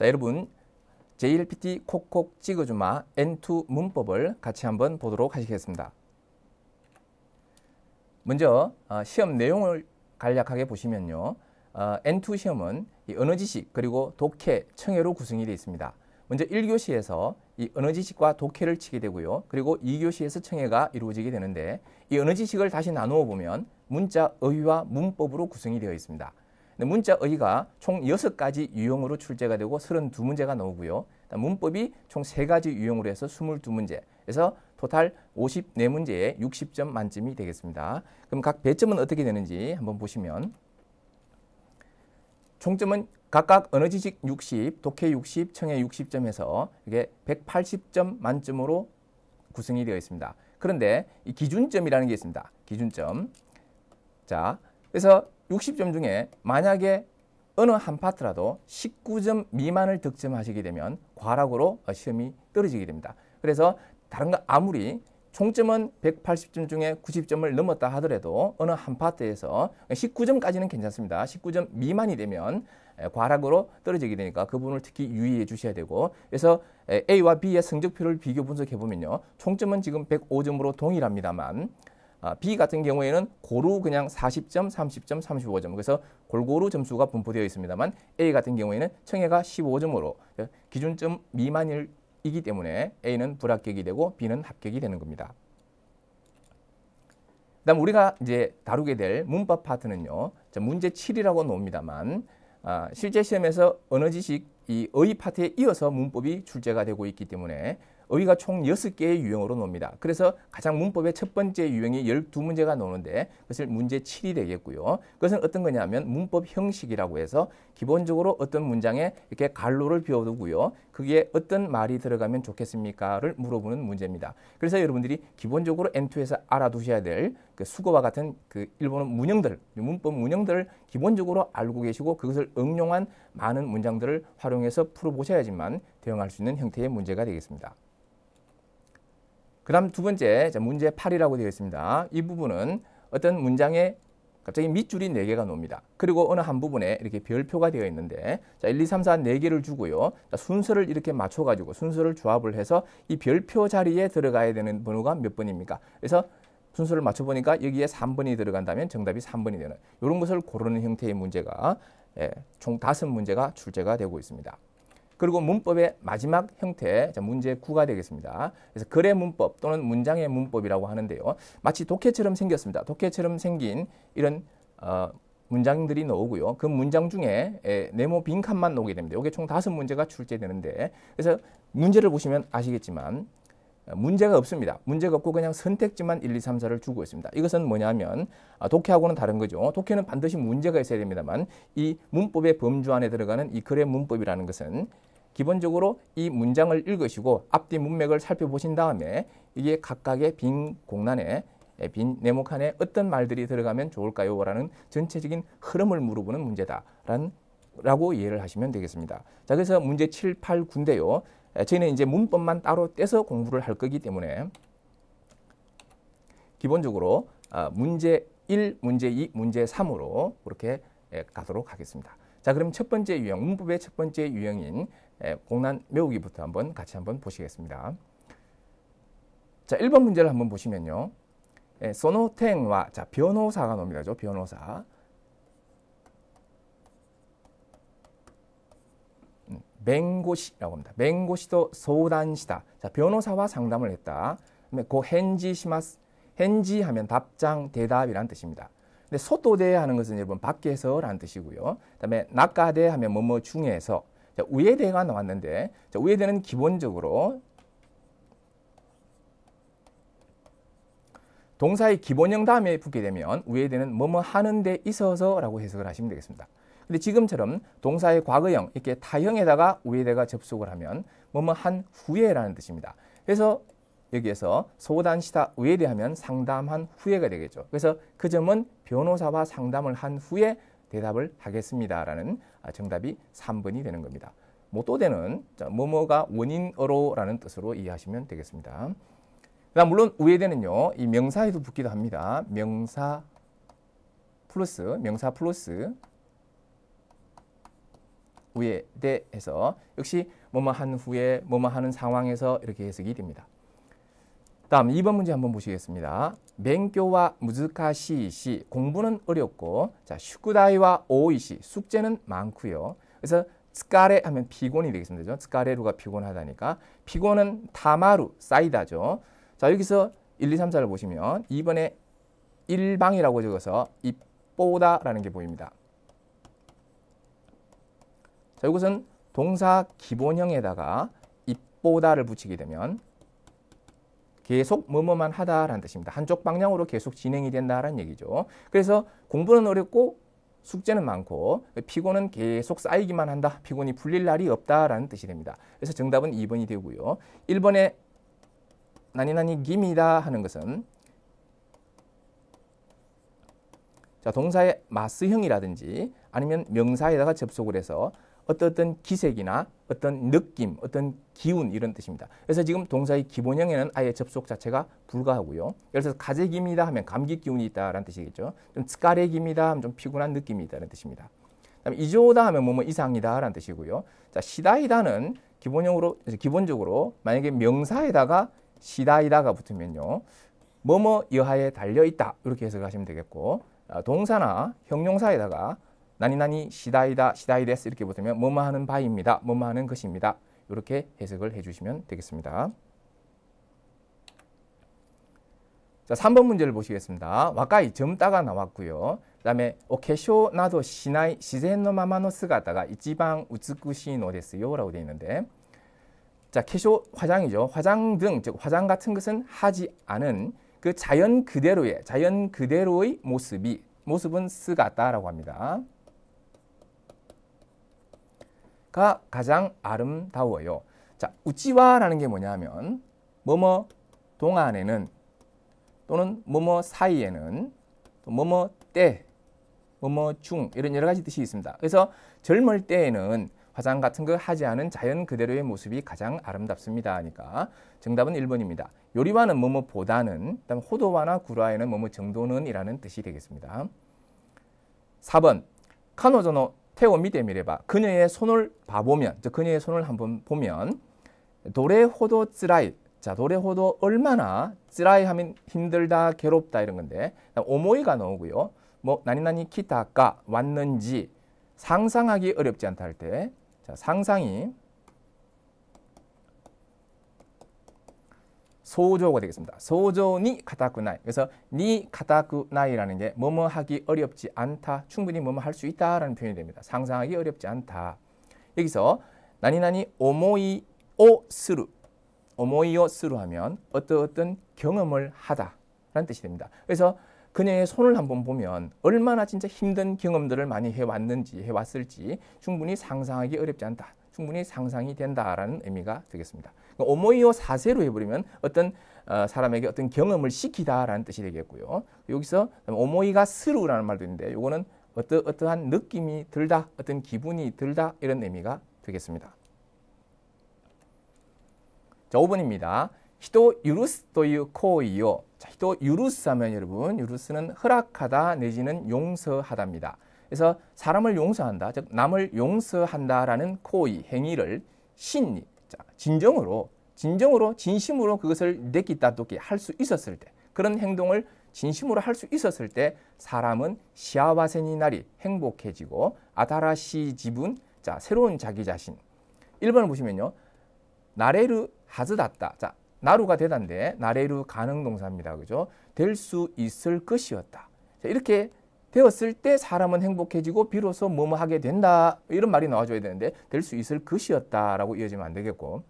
자, 여러분 JLPT 콕콕 찍어주마 N2 문법을 같이 한번 보도록 하시겠습니다. 먼저 어, 시험 내용을 간략하게 보시면요. 어, N2 시험은 이 언어 지식 그리고 독해, 청해로 구성이 되어 있습니다. 먼저 1교시에서 이 언어 지식과 독해를 치게 되고요. 그리고 2교시에서 청해가 이루어지게 되는데 이 언어 지식을 다시 나누어 보면 문자, 어휘와 문법으로 구성이 되어 있습니다. 문자 의가 총 6가지 유형으로 출제가 되고 32문제가 나오고요. 문법이 총 3가지 유형으로 해서 22문제. 그래서 토탈 54문제에 60점 만점이 되겠습니다. 그럼 각 배점은 어떻게 되는지 한번 보시면 총점은 각각 어느 지식 60, 독해 60, 청해 60점에서 이게 180점 만점으로 구성이 되어 있습니다. 그런데 이 기준점이라는 게 있습니다. 기준점. 자, 그래서 60점 중에 만약에 어느 한 파트라도 19점 미만을 득점하시게 되면 과락으로 어, 시험이 떨어지게 됩니다. 그래서 다른 거 아무리 총점은 180점 중에 90점을 넘었다 하더라도 어느 한 파트에서 19점까지는 괜찮습니다. 19점 미만이 되면 과락으로 떨어지게 되니까 그 부분을 특히 유의해 주셔야 되고 그래서 A와 B의 성적표를 비교 분석해 보면요. 총점은 지금 105점으로 동일합니다만 아, B 같은 경우에는 고루 그냥 40점, 30점, 35점. 그래서 골고루 점수가 분포되어 있습니다만 A 같은 경우에는 청해가 15점으로 기준점 미만이기 때문에 A는 불합격이 되고 B는 합격이 되는 겁니다. 그다음 우리가 이제 다루게 될 문법 파트는요. 문제 7이라고 나옵니다만 아, 실제 시험에서 언어 지식 이 어휘 파트에 이어서 문법이 출제가 되고 있기 때문에 어휘가 총 6개의 유형으로 놉니다. 그래서 가장 문법의 첫 번째 유형이 12문제가 나는데 그것을 문제 7이 되겠고요. 그것은 어떤 거냐면 문법 형식이라고 해서 기본적으로 어떤 문장에 이렇게 갈로를 비워두고요. 그게 어떤 말이 들어가면 좋겠습니까를 물어보는 문제입니다. 그래서 여러분들이 기본적으로 M2에서 알아두셔야 될 그 수거와 같은 그 일본어 문형들, 문법 문형들을 기본적으로 알고 계시고 그것을 응용한 많은 문장들을 활용해서 풀어보셔야지만 대응할 수 있는 형태의 문제가 되겠습니다. 그 다음 두 번째 문제 8이라고 되어 있습니다. 이 부분은 어떤 문장에 갑자기 밑줄이 4개가 놉니다. 그리고 어느 한 부분에 이렇게 별표가 되어 있는데 자, 1, 2, 3, 4 4개를 주고요. 자, 순서를 이렇게 맞춰가지고 순서를 조합을 해서 이 별표 자리에 들어가야 되는 번호가 몇 번입니까? 그래서 순서를 맞춰보니까 여기에 3번이 들어간다면 정답이 3번이 되는 이런 것을 고르는 형태의 문제가 예, 총5 문제가 출제가 되고 있습니다. 그리고 문법의 마지막 형태, 문제 9가 되겠습니다. 그래서 글의 문법 또는 문장의 문법이라고 하는데요. 마치 독해처럼 생겼습니다. 독해처럼 생긴 이런 어, 문장들이 나오고요. 그 문장 중에 에, 네모 빈 칸만 나오게 됩니다. 이게 총 다섯 문제가 출제되는데 그래서 문제를 보시면 아시겠지만 어, 문제가 없습니다. 문제가 없고 그냥 선택지만 1, 2, 3, 4를 주고 있습니다. 이것은 뭐냐면 아, 독해하고는 다른 거죠. 독해는 반드시 문제가 있어야 됩니다만 이 문법의 범주 안에 들어가는 이 글의 문법이라는 것은 기본적으로 이 문장을 읽으시고 앞뒤 문맥을 살펴보신 다음에 이게 각각의 빈 공란에 예, 빈 네모칸에 어떤 말들이 들어가면 좋을까요? 라는 전체적인 흐름을 물어보는 문제다라는 라고 이해를 하시면 되겠습니다. 자, 그래서 문제 7, 8, 9인데요. 저희는 이제 문법만 따로 떼서 공부를 할 거기 때문에 기본적으로 아, 문제 1, 문제 2, 문제 3으로 그렇게 예, 가도록 하겠습니다. 자, 그럼 첫 번째 유형, 문법의 첫 번째 유형인 예, 공란 외우기부터 한번 같이 한번 보시겠습니다. 자, 1번 문제를 한번 보시면요. 소노탱와 예, 자, 변호사가 놉니다죠. 변호사. 음, 맹고시라고 합니다. 맹고시도 소단시다. 자, 변호사와 상담을 했다. 그다음에 고 헨지시마스. 헨지 하면 답장, 대답이란 뜻입니다. 근데 소토대 하는 것은 여러분 밖에서라는 뜻이고요. 그다음에 낙가대 하면 뭐뭐 중에서 자, 우회대가 나왔는데 자, 우회대는 기본적으로 동사의 기본형 다음에 붙게 되면 우회대는 뭐뭐 하는 데 있어서 라고 해석을 하시면 되겠습니다. 근데 지금처럼 동사의 과거형 이렇게 타형에다가 우회대가 접속을 하면 뭐뭐 한 후에라는 뜻입니다. 그래서 여기에서 소단시다 우회대하면 상담한 후에가 되겠죠. 그래서 그 점은 변호사와 상담을 한 후에 대답을 하겠습니다라는 아, 정답이 3번이 되는 겁니다. 뭐 또되는 뭐뭐가 원인으로라는 뜻으로 이해하시면 되겠습니다. 그다음 물론 우에되는요이 명사에도 붙기도 합니다. 명사 플러스 명사 플러스 우에대 해서 역시 뭐뭐 한 후에 뭐뭐 하는 상황에서 이렇게 해석이 됩니다. 다음 2번 문제 한번 보시겠습니다. 맹교와무しい시이시 공부는 어렵고 자, 슈쿠다이와 오이시 숙제는 많고요. 그래서 스카레 하면 피곤이 되겠습니다. 죠 스카레루가 피곤하다니까. 피곤은 다마루 쌓이다죠. 자, 여기서 1, 2, 3, 4를 보시면 이번에 일방이라고 적어서 입보다라는 게 보입니다. 자, 이것은 동사 기본형에다가 입보다를 붙이게 되면 계속 뭐뭐만 하다라는 뜻입니다. 한쪽 방향으로 계속 진행이 된다라는 얘기죠. 그래서 공부는 어렵고 숙제는 많고 피곤은 계속 쌓이기만 한다. 피곤이 풀릴 날이 없다라는 뜻이 됩니다. 그래서 정답은 2번이 되고요. 1번에 나니나니 김이다 하는 것은 자 동사의 마스형이라든지 아니면 명사에다가 접속을 해서 어떤 기색이나 어떤 느낌, 어떤 기운 이런 뜻입니다. 그래서 지금 동사의 기본형에는 아예 접속 자체가 불가하고요. 예를 들어서 가재기입니다 하면 감기 기운이 있다라는 뜻이겠죠. 좀 스카레기입니다 하면 좀 피곤한 느낌이 있다는 뜻입니다. 그다음에 이조다 하면 뭐뭐 이상이다라는 뜻이고요. 자, 시다이다는 기본형으로 기본적으로 만약에 명사에다가 시다이다가 붙으면요. 뭐뭐 여하에 달려 있다 이렇게 해석하시면 되겠고 아, 동사나 형용사에다가 나니나니 시다이다 시다이데스 이렇게 붙으면 뭐뭐 하는 바입니다. 뭐뭐 하는 것입니다. 이렇게 해석을 해주시면 되겠습니다. 자, 3번 문제를 보시겠습니다. 와까이 점따가 나왔고요. 그 다음에 오케쇼 나도 시나이 시젠노 마마노 스가다가 이지방 우츠쿠시노 데스요 라고 되어 있는데 자, 캐쇼 화장이죠. 화장 등, 즉 화장 같은 것은 하지 않은 그 자연 그대로의 자연 그대로의 모습이 모습은 쓰가다라고 합니다. 가 가장 아름다워요. 자, 우찌와라는 게 뭐냐면 뭐뭐 동안에는 또는 뭐뭐 사이에는 또 뭐뭐 때 뭐뭐 중 이런 여러 가지 뜻이 있습니다. 그래서 젊을 때에는 화장 같은 거 하지 않은 자연 그대로의 모습이 가장 아름답습니다. 하니까 정답은 1번입니다. 요리와는 뭐뭐보다는 그다음 호도와나 구라에는 뭐뭐 정도는이라는 뜻이 되겠습니다. 4번 카노조노 태워 밑에 미래봐. 그녀의 손을 봐보면, 즉 그녀의 손을 한번 보면 도레호도 쯔라이. 자, 도레호도 얼마나 쯔라이 하면 힘들다, 괴롭다 이런 건데 오모이가 나오고요. 뭐 나니나니 키타가 왔는지 상상하기 어렵지 않다 할 때, 자 상상이 소조가 되겠습니다. 소조니 가타쿠나이. 그래서 니 가타쿠나이라는 게 뭐뭐 하기 어렵지 않다. 충분히 뭐뭐 할 수 있다라는 표현이 됩니다. 상상하기 어렵지 않다. 여기서 나니나니 오모이 오 스루 오모이 오 스루 하면 어떤 어떤 경험을 하다라는 뜻이 됩니다. 그래서 그녀의 손을 한번 보면 얼마나 진짜 힘든 경험들을 많이 해왔는지 해왔을지 충분히 상상하기 어렵지 않다. 충분히 상상이 된다라는 의미가 되겠습니다. 그러니까 오모이오 사세로 해버리면 어떤 어, 사람에게 어떤 경험을 시키다라는 뜻이 되겠고요. 여기서 오모이가 스루라는 말도 있는데 이거는 어떠, 어떠한 느낌이 들다, 어떤 기분이 들다 이런 의미가 되겠습니다. 자, 5번입니다. 히도 유루스 도유 코이요. 자, 히도 유루스 하면 여러분, 유루스는 허락하다 내지는 용서하답니다 그래서 사람을 용서한다, 즉 남을 용서한다라는 코이 행위를 신리, 자, 진정으로 진정으로 진심으로 그것을 내기다 도게할수 있었을 때 그런 행동을 진심으로 할 수 있었을 때 사람은 시아와세니 날이 행복해지고 아다라시 지분 자 새로운 자기 자신 1번을 보시면요 나레르 하즈닷다자 나루가 되단데 나레르 가능 동사입니다 그죠 될 수 있을 것이었다 자, 이렇게 되었을 때 사람은 행복해지고 비로소 뭐뭐 하게 된다 이런 말이 나와줘야 되는데 될 수 있을 것이었다라고 이어지면 안 되겠고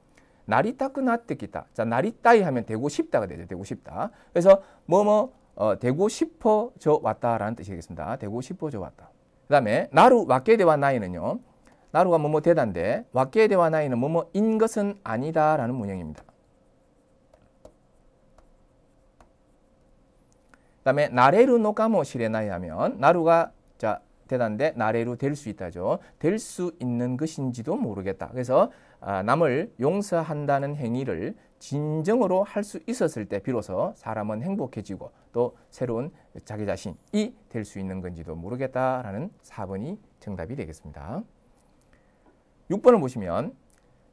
なりたくなってきた. 자, 나리따이 하면 되고 싶다가 되죠. 되고 싶다. 그래서 뭐 뭐 어, 되고 싶어져 왔다라는 뜻이 되겠습니다. 되고 싶어져 왔다. 그다음에 나루 와케대와 나이는요. 나루가 뭐 뭐 대단데와케대와 나이는 뭐 뭐 인 것은 아니다라는 문형입니다. 그다음에 나레루 노가모 시레나이 하면 나루가 자되다데 나레루 될 수 있다죠. 될 수 있는 것인지도 모르겠다. 그래서 아, 남을 용서한다는 행위를 진정으로 할 수 있었을 때 비로소 사람은 행복해지고 또 새로운 자기 자신이 될 수 있는 건지도 모르겠다라는 4번이 정답이 되겠습니다. 6번을 보시면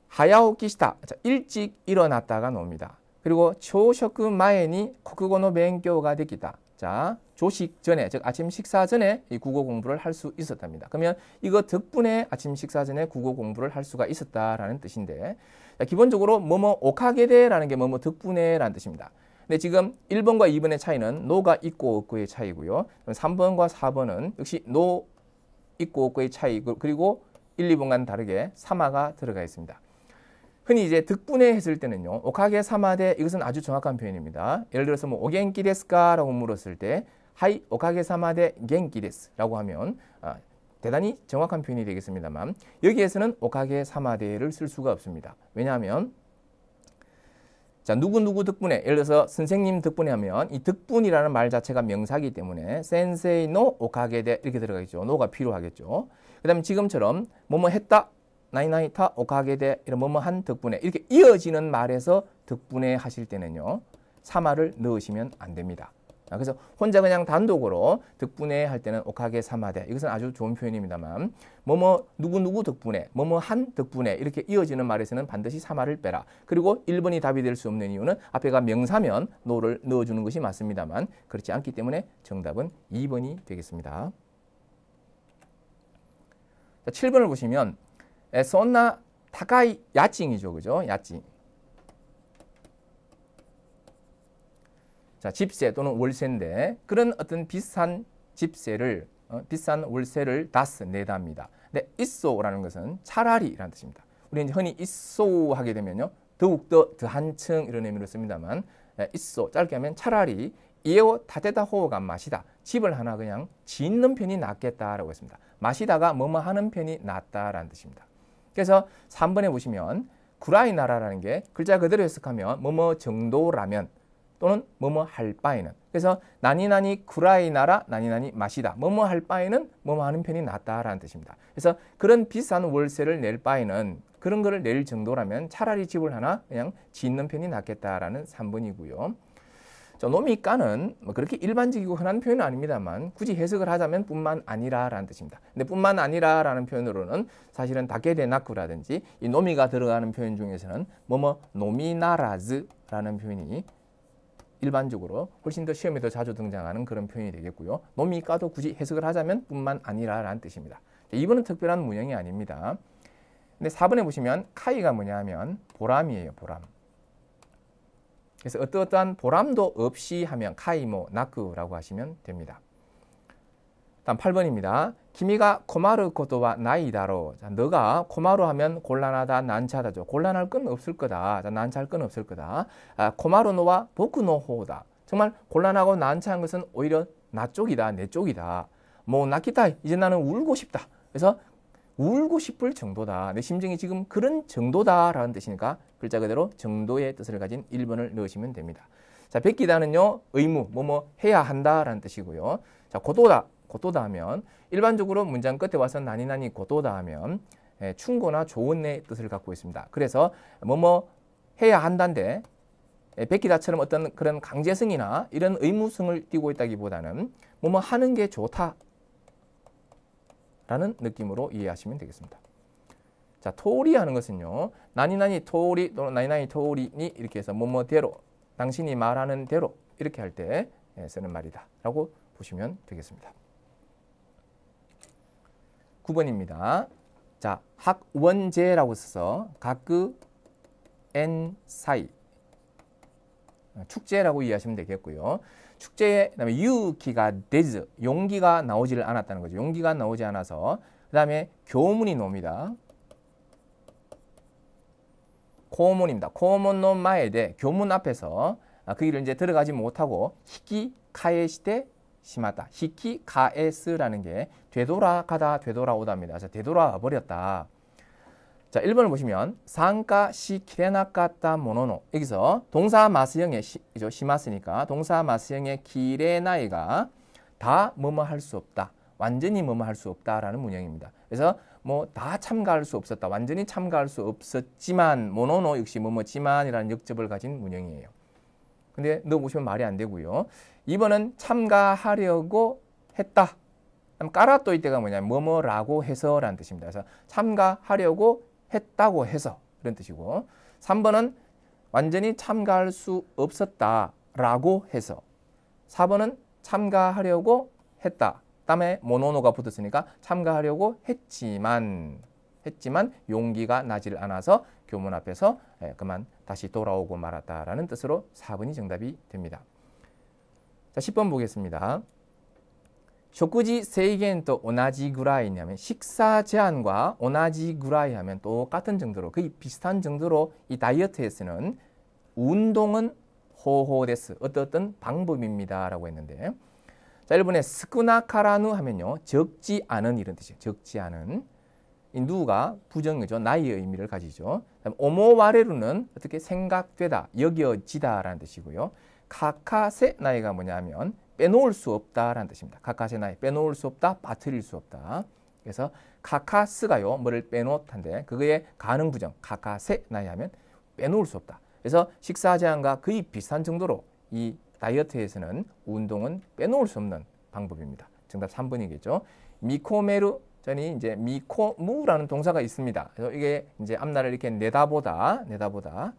하야오키시다 일찍 일어났다가 나옵니다. 그리고 초쇼금 마엔이 국고노 뱅교가 되기다. 자, 조식 전에, 즉 아침 식사 전에 이 국어 공부를 할 수 있었답니다. 그러면 이거 덕분에 아침 식사 전에 국어 공부를 할 수가 있었다라는 뜻인데, 자, 기본적으로 뭐뭐 옥하게돼라는게 뭐뭐 덕분에라는 뜻입니다. 근데 지금 1번과 2번의 차이는 노가 있고 없고의 차이고요. 3번과 4번은 역시 노 있고 없고의 차이 고 그리고 1, 2번과는 다르게 사화가 들어가 있습니다. 흔히 이제 득분에 했을 때는요. 오카게 사마데 이것은 아주 정확한 표현입니다. 예를 들어서 뭐 오겐키 데스까라고 물었을 때 하이 오카게 사마데 겐키 데스라고 하면 아, 대단히 정확한 표현이 되겠습니다만 여기에서는 오카게 사마데를 쓸 수가 없습니다. 왜냐하면 자 누구누구 덕분에 예를 들어서 선생님 덕분에 하면 이 덕분이라는 말 자체가 명사기 때문에 센세이 노 오카게데 이렇게 들어가겠죠. 노가 필요하겠죠. 그 다음에 지금처럼 뭐 뭐 했다 나이나이타 오카게데 이런 뭐뭐한 덕분에 이렇게 이어지는 말에서 덕분에 하실 때는요. 사마를 넣으시면 안 됩니다. 아, 그래서 혼자 그냥 단독으로 덕분에 할 때는 오카게 사마대 이것은 아주 좋은 표현입니다만 뭐뭐 누구누구 덕분에 뭐뭐 한 덕분에 이렇게 이어지는 말에서는 반드시 사마를 빼라 그리고 1번이 답이 될 수 없는 이유는 앞에가 명사면 노를 넣어주는 것이 맞습니다만 그렇지 않기 때문에 정답은 2번이 되겠습니다 7번을 보시면 そ나な高い야칭이죠 그죠? 야칭 자, 집세 또는 월세인데 그런 어떤 비싼 집세를 어, 비싼 월세를 다스 내답니다. 근데 있소라는 것은 차라리라는 뜻입니다. 우리 이제 흔히 있소 하게 되면요. 더욱더 더한층 이런 의미로 씁니다만 에, 예, 있소 짧게 하면 차라리 이에오 다테다 호가 마시다. 집을 하나 그냥 짓는 편이 낫겠다라고 했습니다. 마시다가 뭐뭐 하는 편이 낫다라는 뜻입니다. 그래서 3번에 보시면 구라이 나라라는 게 글자 그대로 해석하면 뭐뭐 정도라면 또는 뭐뭐 할 바에는 그래서 나니나니 구라이 나라 나니나니 마시다 뭐뭐 할 바에는 뭐뭐 하는 편이 낫다라는 뜻입니다. 그래서 그런 비싼 월세를 낼 바에는 그런 거를 낼 정도라면 차라리 집을 하나 그냥 짓는 편이 낫겠다라는 3번이고요. 저노미까는 뭐 그렇게 일반적이고 흔한 표현은 아닙니다만 굳이 해석을 하자면 뿐만 아니라라는 뜻입니다. 근데 뿐만 아니라라는 표현으로는 사실은 다케데나쿠라든지 이 노미가 들어가는 표현 중에서는 뭐뭐 노미나라즈라는 표현이 일반적으로 훨씬 더 시험에 더 자주 등장하는 그런 표현이 되겠고요. 노미까도 굳이 해석을 하자면 뿐만 아니라라는 뜻입니다. 이번은 특별한 문형이 아닙니다. 근데 4번에 보시면 카이가 뭐냐 하면 보람이에요. 보람. 그래서 어떠어떠한 보람도 없이 하면 카이모 나쿠라고 하시면 됩니다. 다음 8번입니다. 기미가 고마르 것도와 나이다로. 자, 너가 고마루 하면 곤란하다, 난처하다죠. 곤란할 건 없을 거다. 자, 난처할 건 없을 거다. 아, 고마루노와 보쿠노호다. 정말 곤란하고 난처한 것은 오히려 나 쪽이다, 내 쪽이다. 뭐, 나키타 이제 나는 울고 싶다. 그래서 울고 싶을 정도다. 내 심정이 지금 그런 정도다라는 뜻이니까 글자 그대로 정도의 뜻을 가진 1번을 넣으시면 됩니다. 자, 백기다는요 의무, 뭐 뭐 해야 한다라는 뜻이고요. 자, 고도다. 고도다 하면 일반적으로 문장 끝에 와서 나니나니 고도다 하면 예, 충고나 조언의 뜻을 갖고 있습니다. 그래서 뭐 뭐 해야 한다인데 예, 베끼다처럼 어떤 그런 강제성이나 이런 의무성을 띠고 있다기보다는 뭐 뭐 하는 게 좋다 라는 느낌으로 이해하시면 되겠습니다. 자, 토리 하는 것은요. 나니나니 토리 또는 나니나니 토리니 이렇게 해서 뭐뭐대로 당신이 말하는 대로 이렇게 할때 예, 쓰는 말이다 라고 보시면 되겠습니다. 9번입니다. 자, 학원제라고 써서 가그 엔 사이 축제라고 이해하시면 되겠고요. 축제에 그다음에 유기가 데즈 용기가 나오지를 않았다는 거죠. 용기가 나오지 않아서 그다음에 교문이 놉니다. 고문입니다. 고문놈 마에데 교문 앞에서 아, 그 길을 이제 들어가지 못하고 히키 카에시대 심하다. 히키 카에스라는게 되돌아가다 되돌아오다입니다. 그래서 되돌아 버렸다. 자, 1번을 보시면 상가 시키레나까타 모노노 여기서 동사 마스형의 시, 그죠? 시마스니까 동사 마스형의 기레나이가 다 뭐뭐 할 수 없다. 완전히 뭐뭐 할 수 없다라는 문형입니다. 그래서 뭐 다 참가할 수 없었다. 완전히 참가할 수 없었지만 모노노 역시 뭐뭐지만이라는 역접을 가진 문형이에요. 근데 너 보시면 말이 안 되고요. 2번은 참가하려고 했다. 그럼 까라또이 때가 뭐냐면 뭐뭐라고 해서라는 뜻입니다. 그래서 참가하려고 했다고 해서 그런 뜻이고 3번은 완전히 참가할 수 없었다라고 해서 4번은 참가하려고 했다. 땀에 모노노가 붙었으니까 참가하려고 했지만 했지만 용기가 나질 않아서 교문 앞에서 예, 그만 다시 돌아오고 말았다라는 뜻으로 4번이 정답이 됩니다. 자, 10번 보겠습니다. 食事 制限도 오나지 구라이 하면 식사 제한과 오나지 구라이 하면 똑같은 정도로 거의 비슷한 정도로 이 다이어트에서는 운동은 호호데스 어떤 방법입니다 라고 했는데 자 일본의 스쿠나카라누 하면요 적지 않은 이런 뜻이에요 적지 않은 이 누가 부정이죠 나이의 의미를 가지죠 오모와레루는 어떻게 생각되다 여겨지다 라는 뜻이고요 카카세 나이가 뭐냐면 빼놓을 수 없다라는 뜻입니다. 카카세나이 빼놓을 수 없다, 빠뜨릴 수 없다. 그래서 카카스가요 뭐를 빼놓던데 그거에 가능 부정 카카세나이 하면 빼놓을 수 없다. 그래서 식사 제한과 거의 비슷한 정도로 이 다이어트에서는 운동은 빼놓을 수 없는 방법입니다. 정답 3번이겠죠. 미코메르 전이 이제 미코무라는 동사가 있습니다. 그래서 이게 이제 앞날을 이렇게 내다보다 내다보다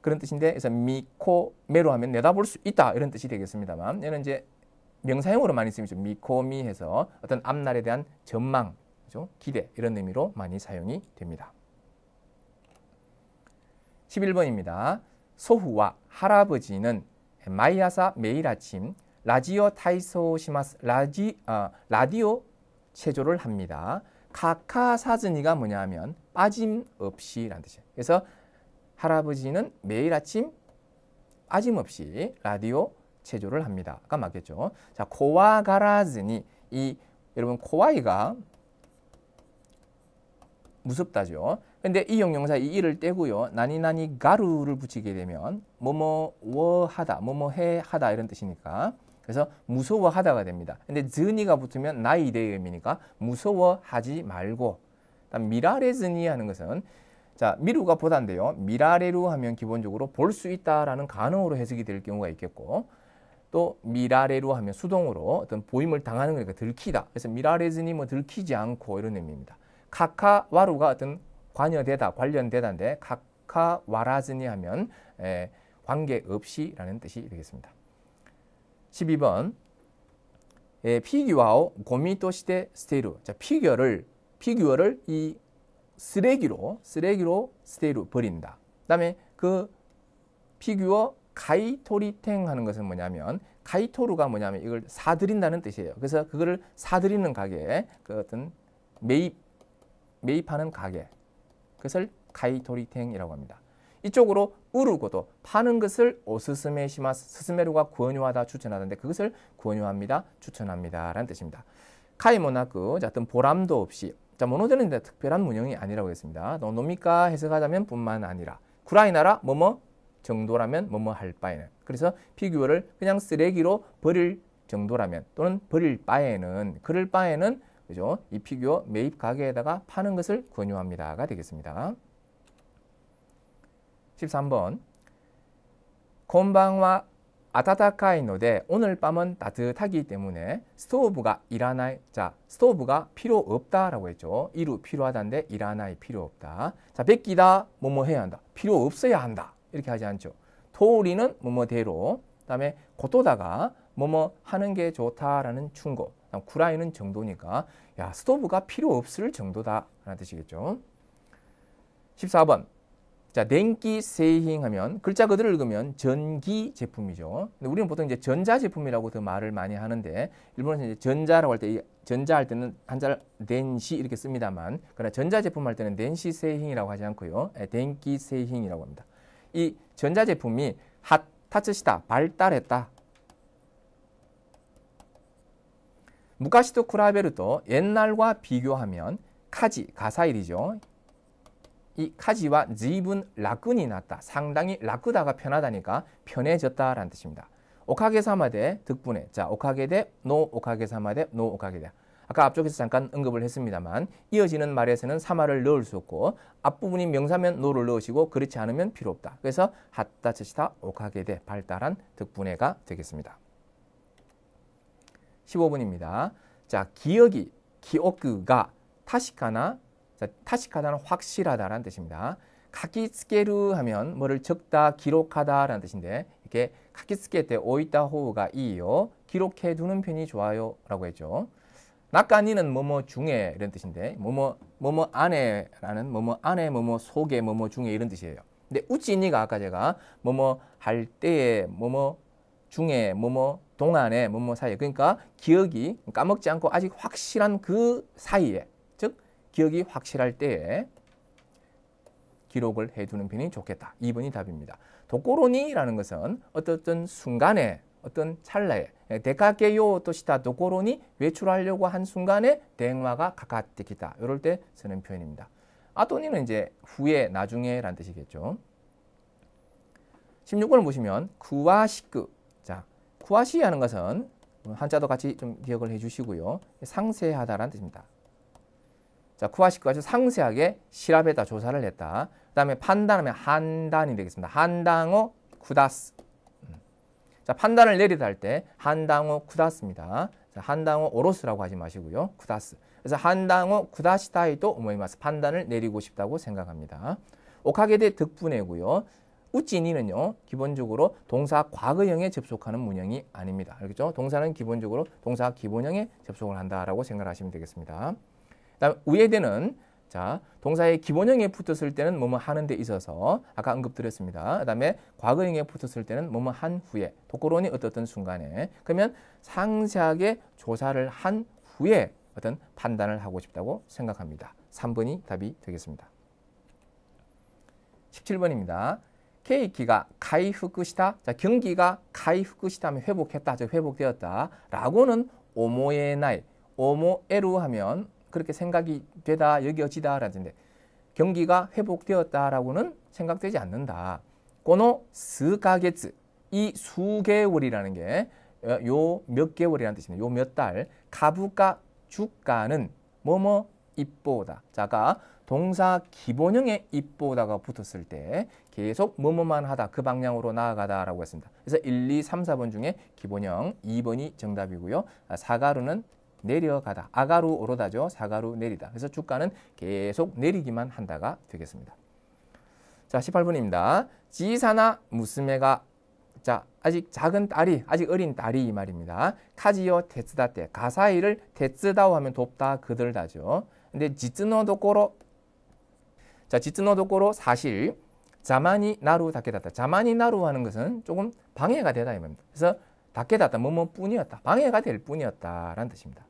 그런 뜻인데 그래서 미코 메로 하면 내다볼 수 있다 이런 뜻이 되겠습니다만 얘는 이제 명사형으로 많이 쓰이죠. 미코미 해서 어떤 앞날에 대한 전망, 그죠? 기대 이런 의미로 많이 사용이 됩니다. 11번입니다. 소후와 할아버지는 마이아사 매일 아침 라디오 타이소 시마스 라지 어, 라디오 체조를 합니다. 카카사즈니가 뭐냐면 빠짐없이라는 뜻이에요. 그래서 할아버지는 매일 아침 아짐없이 라디오 체조를 합니다.가 맞겠죠. 자, 고와 가라즈니 이 여러분 고와이가 무섭다죠. 근데 이 형용사 이 이를 떼고요. 나니나니 가루를 붙이게 되면 뭐뭐워하다, 뭐뭐해하다 이런 뜻이니까 그래서 무서워하다가 됩니다. 근데 즈니가 붙으면 나이대의 의미니까 무서워하지 말고 미라레즈니 하는 것은 자, 미루가 보단인데요 미라레루 하면 기본적으로 볼 수 있다라는 가능으로 해석이 될 경우가 있겠고 또 미라레루 하면 수동으로 어떤 보임을 당하는 거니까 들키다. 그래서 미라레즈니 뭐 들키지 않고 이런 의미입니다. 카카와루가 어떤 관여되다, 관련되다인데 카카와라즈니 하면 에, 관계없이라는 뜻이 되겠습니다. 12번 피규어 고미토시테 스테루 자, 피규어를 피규어를 이 쓰레기로 쓰레기로 스테이로 버린다. 그다음에 그 피규어 가이토리탱 하는 것은 뭐냐면 가이토르가 뭐냐면 이걸 사들인다는 뜻이에요. 그래서 그거를 사들이는 가게에 그 어떤 매입 매입하는 가게 그것을 가이토리탱이라고 합니다. 이쪽으로 우르고도 파는 것을 오스스메 시마스 스메루가 권유하다 추천하는데 그것을 권유합니다 추천합니다라는 뜻입니다. 카이모나크 어떤 보람도 없이 자, 모노제는 특별한 문형이 아니라고 했습니다. 노노미까 해석하자면 뿐만 아니라 구라이나라 뭐뭐 정도라면 뭐뭐 할 바에는 그래서 피규어를 그냥 쓰레기로 버릴 정도라면 또는 버릴 바에는 그럴 바에는 그죠? 이 피규어 매입 가게에다가 파는 것을 권유합니다가 되겠습니다. 13번 곰방와 아타타카이 노데 오늘 밤은 따뜻하기 때문에 스토브가 일하나이 자 스토브가 필요 없다라고 했죠 이루 필요하다인데 일하나이 필요 없다 자 베끼다 뭐 뭐 해야 한다 필요 없어야 한다 이렇게 하지 않죠 토우리는 뭐 뭐대로 그다음에 고토다가 뭐 뭐 하는 게 좋다라는 충고 구라이는 정도니까 야 스토브가 필요 없을 정도다라는 뜻이겠죠 14번 자, 냉기 세이행 하면 글자 그대로 읽으면 전기 제품이죠. 근데 우리는 보통 이제 전자 제품이라고 더 말을 많이 하는데 일본에서 이제 전자라고 할때 전자 할 때는 한자를 낸시 이렇게 씁니다만 그러나 전자 제품 할 때는 낸시 세이행이라고 하지 않고요. 예, 냉기 세이행이라고 합니다. 이 전자 제품이 핫 타츠시다 발달했다. 무카시토 쿠라베르도 옛날과 비교하면 카지 가사일이죠. 이 카지와 지분 라군이 났다. 상당히 라쿠다가 편하다니까 편해졌다라는 뜻입니다. 오카게 사마대 득분에 자 오카게 대노 오카게 사마대 노 오카게 대 아까 앞쪽에서 잠깐 언급을 했습니다만 이어지는 말에서는 사마를 넣을 수 없고 앞부분이 명사면 노를 넣으시고 그렇지 않으면 필요 없다. 그래서 핫다치시다 오카게 대 발달한 득분해가 되겠습니다. 15번입니다. 자 기억이 기억그가 타시카나 자, 타식하다는 확실하다라는 뜻입니다. 카키스케르 하면 뭐를 적다, 기록하다라는 뜻인데 이렇게 카키스케 때오이다 호우가 이요. 기록해 두는 편이 좋아요라고 했죠. 낙간이는 뭐뭐 중에 이런 뜻인데 뭐뭐 뭐뭐 안에라는 뭐뭐 안에 뭐뭐 속에 뭐뭐 중에 이런 뜻이에요. 근데 우찌니가 아까 제가 뭐뭐 할 때에 뭐뭐 중에 뭐뭐 동안에 뭐뭐 사이에 그러니까 기억이 까먹지 않고 아직 확실한 그 사이에 기억이 확실할 때에 기록을 해두는 편이 좋겠다. 2번이 답입니다. 도꼬로니라는 것은 어떤 순간에 어떤 찰나에 예, 데가게요 또시다 도꼬로니 외출하려고 한 순간에 대행화가 가깝게기다 이럴 때 쓰는 표현입니다. 아토니는 이제 후에 나중에라는 뜻이겠죠. 16번을 보시면 구와시크 자 구와시 하는 것은 한자도 같이 좀 기억을 해주시고요. 상세하다라는 뜻입니다. 자, 쿠아시크가 상세하게 실합에다 조사를 했다. 그 다음에 판단하면 한단이 되겠습니다. 한당어 쿠다스 음. 자, 판단을 내리다 할 때 한당어 쿠다스입니다 한당어 오로스라고 하지 마시고요. 쿠다스 그래서 한당어 쿠다시다이도 오모이마스. 판단을 내리고 싶다고 생각합니다. 오카게데 득분해고요. 우찌니는요 기본적으로 동사 과거형에 접속하는 문형이 아닙니다. 알겠죠? 동사는 기본적으로 동사 기본형에 접속을 한다라고 생각하시면 되겠습니다. 우에대는자 동사의 기본형에 붙었을 때는 뭐뭐 하는 데 있어서 아까 언급드렸습니다. 그 다음에 과거형에 붙었을 때는 뭐뭐 한 후에 도거론이 어떻든 순간에 그러면 상세하게 조사를 한 후에 어떤 판단을 하고 싶다고 생각합니다. 3번이 답이 되겠습니다. 17번입니다. 케이키가 가이후쿠시다. 자, 경기가 가이후쿠시다 하면 회복했다. 즉 회복되었다. 라고는 오모에나이. 오모에루 하면 그렇게 생각이 되다 여겨지다라든데 경기가 회복되었다라고는 생각되지 않는다. 고노 스가게츠 이 수개월이라는 게 요몇 어, 개월이라는 뜻입니요몇 달 가부가 주가는 뭐뭐 입보다 자가 동사 기본형의 입보다가 붙었을 때 계속 뭐뭐만 하다 그 방향으로 나아가다라고 했습니다. 그래서 1, 2, 3, 4번 중에 기본형 2번이 정답이고요. 아, 사가르는 내려가다. 아가루 오르다죠. 사가루 내리다. 그래서 주가는 계속 내리기만 한다가 되겠습니다. 자, 18분입니다. 지사나 무스메가 자, 아직 작은 딸이, 아직 어린 딸이 이 말입니다. 카지요 테츠다 때가사일을 테츠다오 하면 돕다, 그들다죠. 근데 지츠노도꼬로 자, 지츠노도꼬로 사실 자만이 나루 닿게 다다 자만이 나루 하는 것은 조금 방해가 되다 이 말입니다. 그래서 닿게 다다 뭐뭐뿐이었다. 방해가 될 뿐이었다라는 뜻입니다.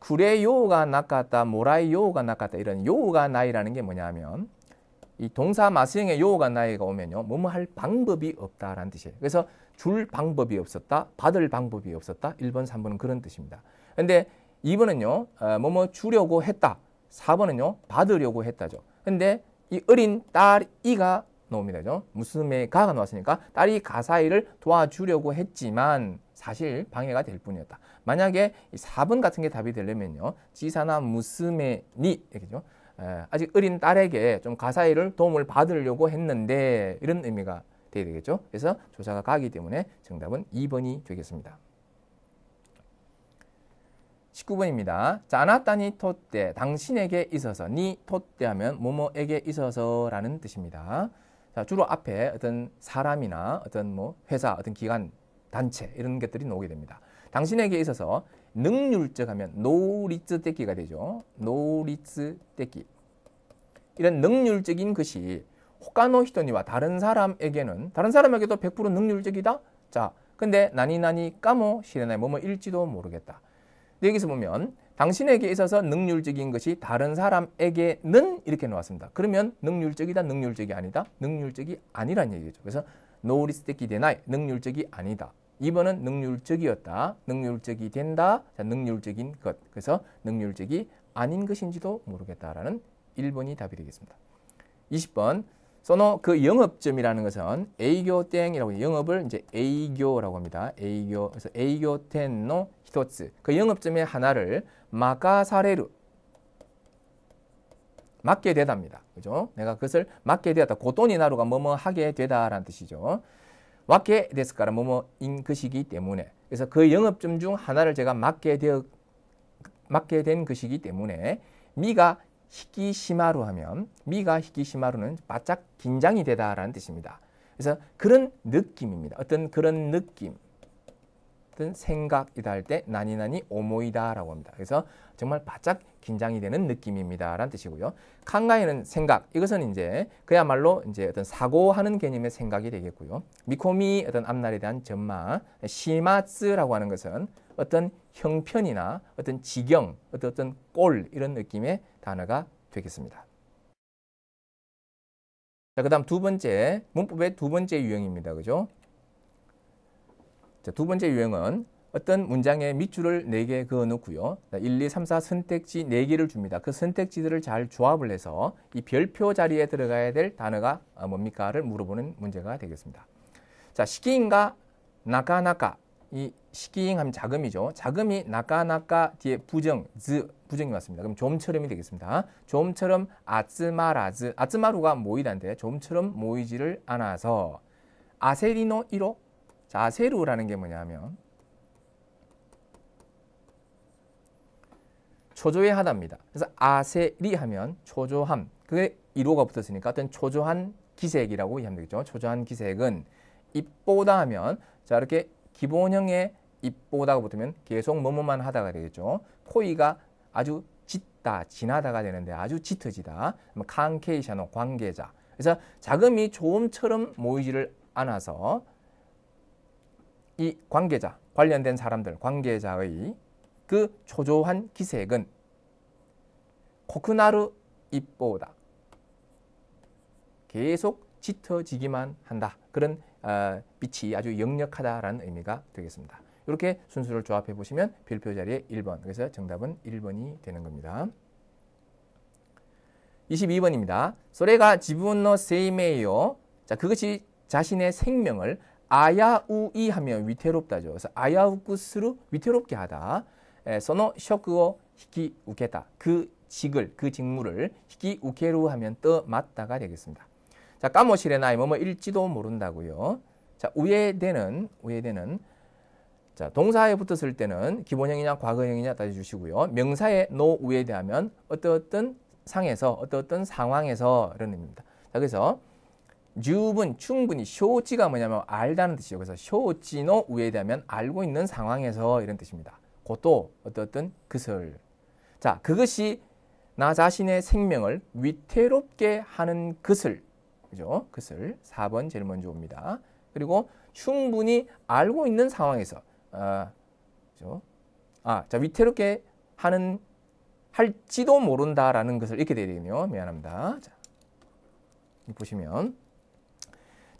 그래요가 네? 나갔다, 모라이요가 나갔다 이런 요가 나이라는 게 뭐냐면 이 동사 마스형의 요가 나이가 오면요. 뭐뭐 할 방법이 없다라는 뜻이에요. 그래서 줄 방법이 없었다, 받을 방법이 없었다. 1번, 3번은 그런 뜻입니다. 근데 2번은요. 어, 뭐뭐 주려고 했다. 4번은요. 받으려고 했다죠. 근데 이 어린 딸 이가 나옵니다. 죠무스의 가가 나왔으니까 딸이 가사일을 도와주려고 했지만 사실 방해가 될 뿐이었다. 만약에 4번 같은 게 답이 되려면요. 지사나 무스메니 이렇게죠. 아직 어린 딸에게 좀 가사일을 도움을 받으려고 했는데 이런 의미가 돼야 되겠죠. 그래서 조사가 가기 때문에 정답은 2번이 되겠습니다. 19번입니다. 자나타니 토때 당신에게 있어서 니 토때 하면 뭐뭐에게 있어서라는 뜻입니다. 자, 주로 앞에 어떤 사람이나 어떤 뭐 회사, 어떤 기관, 단체 이런 것들이 나오게 됩니다. 당신에게 있어서 능률적 하면 노리츠 떼기가 되죠. 노리츠 떼기. 이런 능률적인 것이 호카노 히토니와 다른 사람에게는 다른 사람에게도 100% 능률적이다. 자, 근데 나니나니 까모 시레나이 뭐뭐 일지도 모르겠다. 여기서 보면 당신에게 있어서 능률적인 것이 다른 사람에게는 이렇게 나왔습니다. 그러면 능률적이다, 능률적이 아니다, 능률적이 아니란 얘기죠. 그래서 노리스떼키되나이 능률적이 아니다. 2번은 능률적이었다. 능률적이 된다. 자, 능률적인 것. 그래서 능률적이 아닌 것인지도 모르겠다라는 1번이 답이 되겠습니다. 20번. 선호 그 영업점이라는 것은 a 교 땡이라고 영업을 이제 애교라고 합니다. a 교 그래서 a 교 텐노 히토츠. 그 영업점의 하나를 마카사레르 맡게 되답니다. 그죠? 내가 그것을 맡게 되었다. 고돈이 나루가 뭐뭐 하게 되다라는 뜻이죠. 와케 데스까라 뭐뭐인 것이기 그 때문에 그래서 그 영업점 중 하나를 제가 맡게 되어 맡게 된 것이기 그 때문에 미가 히키시마루 하면 미가 히키시마루는 바짝 긴장이 되다라는 뜻입니다. 그래서 그런 느낌입니다. 어떤 그런 느낌. 어떤 생각이다 할때 나니나니 오모이다라고 합니다. 그래서 정말 바짝 긴장이 되는 느낌입니다라는 뜻이고요. 칸가이는 생각. 이것은 이제 그야말로 이제 어떤 사고하는 개념의 생각이 되겠고요. 미코미 어떤 앞날에 대한 전망. 시마츠라고 하는 것은 어떤 형편이나 어떤 지경, 어떤 어떤 꼴 이런 느낌의 단어가 되겠습니다. 자, 그다음 두 번째 문법의 두 번째 유형입니다. 그죠? 자, 두 번째 유형은 어떤 문장에 밑줄을 네 개 그어 놓고요. 1, 2, 3, 4 선택지 네개를 줍니다. 그 선택지들을 잘 조합을 해서 이 별표 자리에 들어가야 될 단어가 어, 뭡니까를 물어보는 문제가 되겠습니다. 자, 시기인가 나가나가 이 시기잉 하면 자금이죠. 자금이 나까나까 뒤에 부정, 즈, 부정이 왔습니다. 그럼 좀처럼이 되겠습니다. 좀처럼 아츠마라즈, 아츠마루가 모이란데 좀처럼 모이지를 않아서 아세리노 1호 자, 세루라는 게 뭐냐면 초조해하답니다 그래서 아세리 하면 초조함. 그게 1호가 붙었으니까 어떤 초조한 기색이라고 이해하면 되겠죠. 초조한 기색은 입보다 하면 자 이렇게 기본형의 입보다가 붙으면 계속 뭐뭐만 하다가 되겠죠. 코이가 아주 짙다진하다가 되는데 아주 짙어지다. 칸케이샤노 뭐, 뭐, 관계자. 그래서 자금이 조음처럼 모이지를 않아서 이 관계자, 관련된 사람들, 관계자의 그 초조한 기색은 코크나르 입보다 계속 짙어지기만 한다. 그런 어, 빛이 아주 역력하다라는 의미가 되겠습니다. 이렇게 순서를 조합해 보시면 별표 자리에 1번. 그래서 정답은 1번이 되는 겁니다. 22번입니다. 소레가 지분노 세이메요. 자, 그것이 자신의 생명을 아야우이 하면 위태롭다죠. 그래서 아야우쿠스루 위태롭게 하다. 에서어 쇼크오 히키 우케다. 그 직을 그 직무를 히키 우케루 하면 떠 맞다가 되겠습니다. 자, 까모시레 나이 뭐뭐일지도 모른다고요. 자, 우에되는 우에되는 자, 동사에 붙었을 때는 기본형이냐 과거형이냐 따져 주시고요. 명사의 노우에 대하면 어떠 어떤 상에서 어떠 어떤 상황에서 이런 의미입니다. 자, 그래서 十分 충분히 쇼지가 뭐냐면 알다는 뜻이에요. 그래서 쇼지노 우에다면 알고 있는 상황에서 이런 뜻입니다. 그것도 어떻든 그슬. 자, 그것이 나 자신의 생명을 위태롭게 하는 그슬. 그죠? 그슬. 4번 제일 먼저 옵니다. 그리고 충분히 알고 있는 상황에서 아, 그죠? 아, 자, 위태롭게 하는 할지도 모른다라는 것을 이렇게 되거든요. 미안합니다. 자, 보시면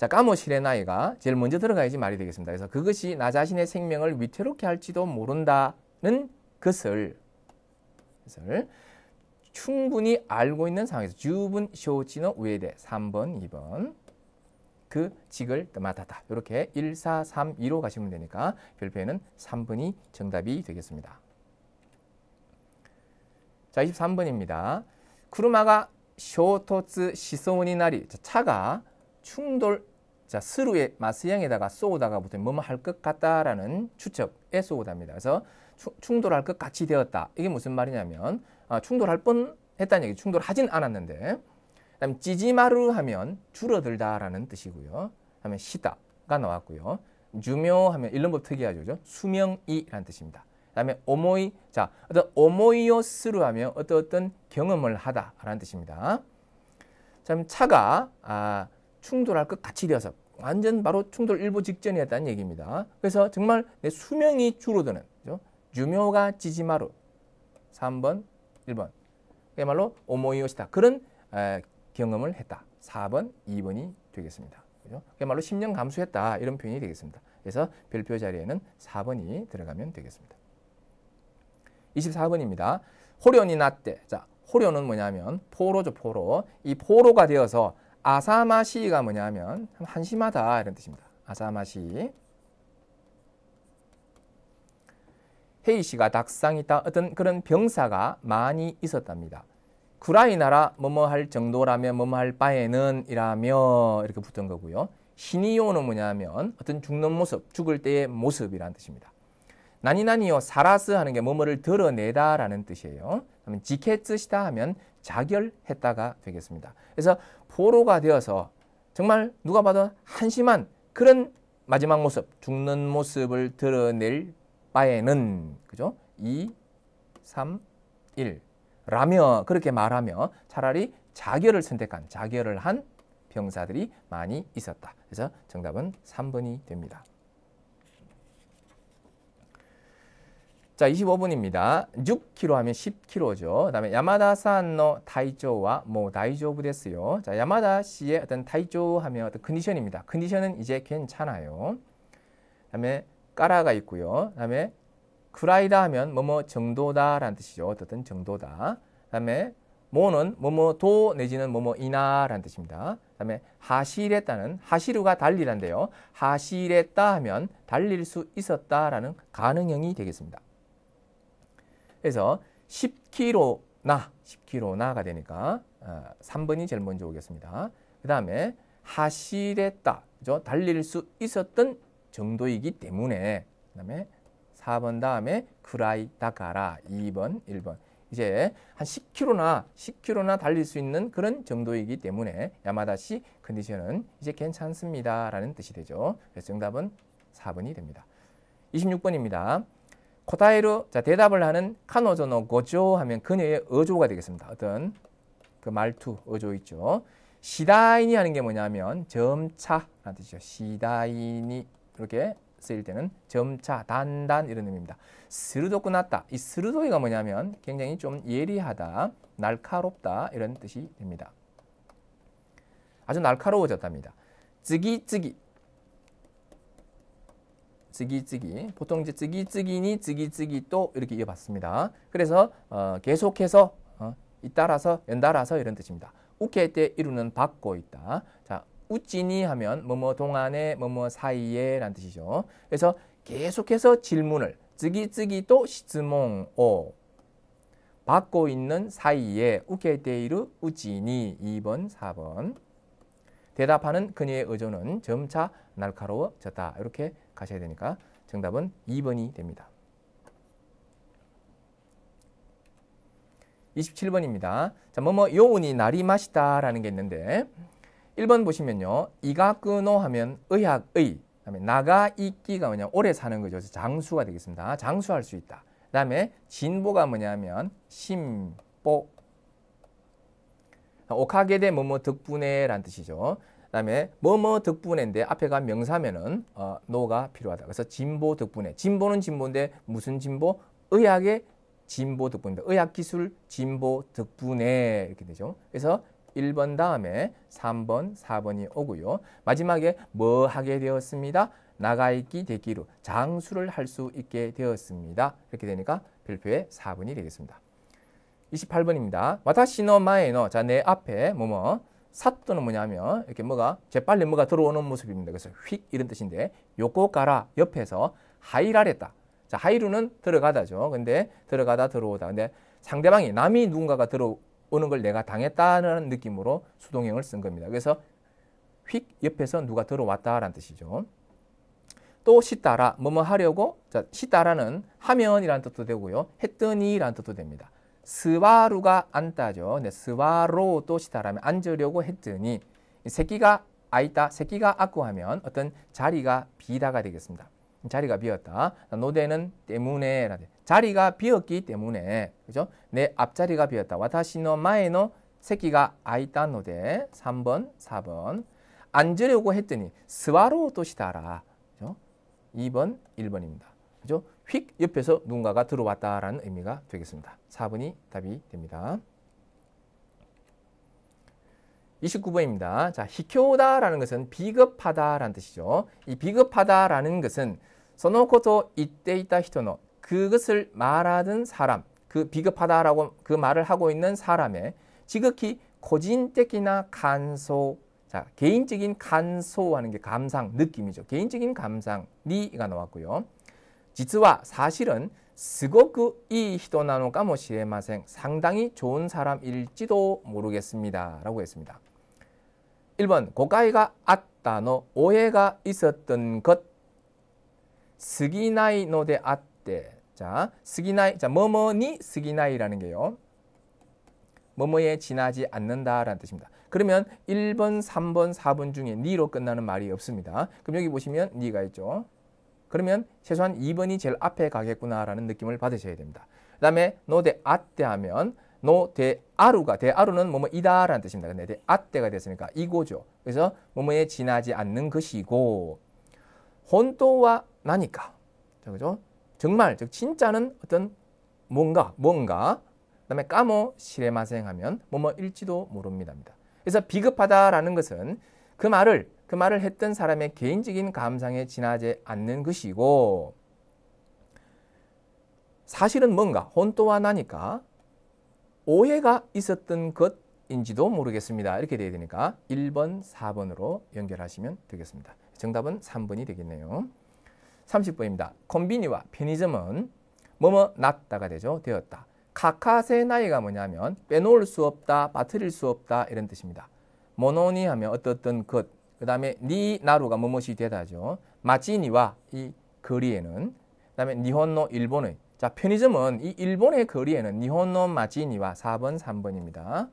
자, 까모 시레나이가 제일 먼저 들어가야지 말이 되겠습니다. 그래서 그것이 나 자신의 생명을 위태롭게 할지도 모른다는 것을, 것을 충분히 알고 있는 상황에서 주분 쇼치노 우에데 3번, 2번 그 직을 맡았다. 이렇게 1, 4, 3, 2로 가시면 되니까 별표에는 3번이 정답이 되겠습니다. 자, 23번입니다. 쿠르마가 쇼토츠 시소문이 날이 차가 충돌 자, 스루의 마스형에다가 쏘다가 붙으면 뭐뭐 할 것 같다라는 추측에 쏘우다입니다. 그래서 추, 충돌할 것 같이 되었다. 이게 무슨 말이냐면 아, 충돌할 뻔 했다는 얘기. 충돌하진 않았는데. 그다음 찌지마루 하면 줄어들다라는 뜻이고요. 하면 시다가 나왔고요. 주묘 하면 일본법 특이하죠. 수명이라는 뜻입니다. 그다음에 오모이 자 어떤 오모이오스루 하면 어떤 어떤 경험을 하다라는 뜻입니다. 참 차가 아, 충돌할 것 같이 되어서 완전 바로 충돌 일부 직전이었다는 얘기입니다. 그래서 정말 내 수명이 줄어드는 그죠? 유묘가 지지마루 3번 1번 그야말로 오모이오시다 그런 에, 경험을 했다. 4번 2번이 되겠습니다. 그죠? 그야말로 10년 감수했다 이런 표현이 되겠습니다. 그래서 별표 자리에는 4번이 들어가면 되겠습니다. 24번입니다. 호련이 났대. 자, 호련은 뭐냐면 포로죠, 포로. 이 포로가 되어서 아사마시가 뭐냐면 한심하다 이런 뜻입니다. 아사마시. 헤이 시가 닥상이다 어떤 그런 병사가 많이 있었답니다. 구라이 나라 뭐뭐 할 정도라면 뭐뭐 할 바에는 이라며 이렇게 붙은 거고요. 신이오는 뭐냐면 어떤 죽는 모습, 죽을 때의 모습이라는 뜻입니다. 나니나니요, 사라스 하는 게 뭐뭐를 드러내다라는 뜻이에요. 그러면 지켓쓰시다 하면 자결했다가 되겠습니다. 그래서 포로가 되어서 정말 누가 봐도 한심한 그런 마지막 모습, 죽는 모습을 드러낼 바에는 그죠? 2, 3, 1 라며 그렇게 말하며 차라리 자결을 선택한 자결을 한 병사들이 많이 있었다. 그래서 정답은 3번이 됩니다. 자, 25분입니다. 6km 하면 10km죠. 그다음에 야마다산노타이조와뭐다이조브 데스요. 자, 야마다 씨의 어떤 타이조 하면 어떤 컨디션입니다. 컨디션은 이제 괜찮아요. 그다음에 까라가 있고요. 그다음에 쿠라이다 하면 뭐뭐 정도다라는 뜻이죠. 어떤 정도다. 그다음에 모는 뭐뭐 도 내지는 뭐뭐이나라는 뜻입니다. 그다음에 하시레다는 하시루가 달리란데요. 하시레다 하면 달릴 수 있었다라는 가능형이 되겠습니다. 그래서 10kg나 10kg나가 되니까 3번이 아, 제일 먼저 오겠습니다. 그 다음에 하시랬다. 그죠? 달릴 수 있었던 정도이기 때문에 그 다음에 4번 다음에 크라이다가라 2번, 1번 이제 한1 0 k g 나1 0 k g 나 달릴 수 있는 그런 정도이기 때문에 야마다시 컨디션은 이제 괜찮습니다 라는 뜻이 되죠. 그래서 정답은 4번이 됩니다. 26번입니다. 答える, 자, 대답을 하는 카노조노 고조 하면 그녀의 어조가 되겠습니다. 어떤 그 말투, 어조 있죠. 시다이니 하는 게 뭐냐면 점차라는 뜻이죠. 시다이니 이렇게 쓰일 때는 점차, 단단 이런 의미입니다. 스르도꾸 났다. 이 스르도이가 뭐냐면 굉장히 좀 예리하다, 날카롭다 이런 뜻이 됩니다. 아주 날카로워졌답니다. 쯔기쯔기 쯔기쯔기 보통 이제 쯔기쯔기니 쯔기쯔기 또 이렇게 이어봤습니다. 그래서 어, 계속해서 어, 잇따라서 연달아서 이런 뜻입니다. 우케 때 이루는 받고 있다. 자 우찌니 하면 뭐뭐 동안에 뭐뭐 사이에 라는 뜻이죠. 그래서 계속해서 질문을 쯔기쯔기 또 시즈몽오 받고 있는 사이에 우케 때이루 우찌니 2번 4번 대답하는 그녀의 의존은 점차 날카로워졌다. 이렇게 가셔야 되니까 정답은 2번이 됩니다. 27번입니다. 자, 뭐 뭐 요운이 날이 맛있다라는 게 있는데 1번 보시면요. 이가끄노 하면 의학의 그다음에 나가 있기가 뭐냐 오래 사는 거죠. 장수가 되겠습니다. 장수할 수 있다. 그다음에 진보가 뭐냐면 심보 오카게데 뭐 뭐 덕분에란 뜻이죠. 그다음에 뭐뭐 덕분에인데 앞에가 명사면은 어, 노가 필요하다. 그래서 진보 덕분에 진보는 진보인데 무슨 진보? 의학의 진보 덕분입니다. 의학 기술 진보 덕분에 이렇게 되죠. 그래서 1번 다음에 3번, 4번이 오고요. 마지막에 뭐 하게 되었습니다. 나가 있기 되기로 장수를 할 수 있게 되었습니다. 이렇게 되니까 별표에 4번이 되겠습니다. 28번입니다. 와타시노 마에노 자, 내 앞에 뭐뭐 사또는 뭐냐면 이렇게 뭐가 재빨리 뭐가 들어오는 모습입니다. 그래서 휙 이런 뜻인데 요코가라 옆에서 하이라랬다. 자 하이루는 들어가다죠. 근데 들어가다 들어오다. 근데 상대방이 남이 누군가가 들어오는 걸 내가 당했다는 느낌으로 수동형을 쓴 겁니다. 그래서 휙 옆에서 누가 들어왔다라는 뜻이죠. 또시다라 뭐뭐 하려고 자 시따라는 하면이라는 뜻도 되고요. 했더니라는 뜻도 됩니다. 스와루가 앉다죠. 네, 스와로 또시다라면 앉으려고 했더니 새끼가 아이다, 새끼가 아쿠하면 어떤 자리가 비다가 되겠습니다. 자리가 비었다. 노대는 때문에 자리가 비었기 때문에 그죠? 내 앞자리가 비었다. 와타시노 마에노 새끼가 아이다 노대 3번, 4번 앉으려고 했더니 스와로 또시다라. 그죠? 2번, 1번입니다. 그죠? 휙 옆에서 누군가가 들어왔다라는 의미가 되겠습니다. 4번이 답이 됩니다. 29번입니다. 자, 히교다라는 것은 비겁하다라는 뜻이죠. 이비겁하다라는 것은 선호코토 이때이다 히토노 그것을 말하던 사람 그비겁하다라고그 말을 하고 있는 사람의 지극히 고진적이나 간소 자 개인적인 간소하는 게 감상 느낌이죠. 개인적인 감상 니가 나왔고요. 実は사실은すごくいい人なのかもしれません。상당히좋은 사람일지도 모르겠습니다. 라고 했습니다. 1번 고가이가 아따 너 오해가 있었던 것 스기나이 노데 아떼 자 스기나이 자 뭐뭐니 스기나이라는 게요 뭐뭐에 지나지 않는다라는 뜻입니다. 그러면 1번, 3번, 4번 중에 니로 끝나는 말이 없습니다. 그럼 여기 보시면 니가 있죠. 그러면 최소한 2번이 제일 앞에 가겠구나라는 느낌을 받으셔야 됩니다. 그 다음에 노대 아 때 하면 노대 아루가 대 아루는 뭐뭐 이다라는 뜻입니다. 근데 대 아때가 됐으니까 이고죠. 그래서 뭐뭐에 지나지 않는 것이고 혼또와 나니까 그죠? 정말 즉 진짜는 어떤 뭔가 뭔가 그다음에 까모 시레마생하면 뭐뭐일지도 모릅니다. 그래서 비급하다라는 것은 그 말을 그 말을 했던 사람의 개인적인 감상에 지나지 않는 것이고 사실은 뭔가 혼또와 나니까 오해가 있었던 것인지도 모르겠습니다. 이렇게 돼야 되니까 1번, 4번으로 연결하시면 되겠습니다. 정답은 3번이 되겠네요. 30번입니다. 콤비니와 편의점은 뭐뭐 났다가 되죠. 되었다. 카카세 나이가 뭐냐면 빼놓을 수 없다, 빠뜨릴 수 없다 이런 뜻입니다. 모노니 하면 어떻든 것, 그 다음에 니나루가 뭐뭇이 대다죠 마치니와 이 거리에는 그 다음에 니혼노 일본의 자 편의점은 이 일본의 거리에는 니혼노 마치니와 4번 3번입니다.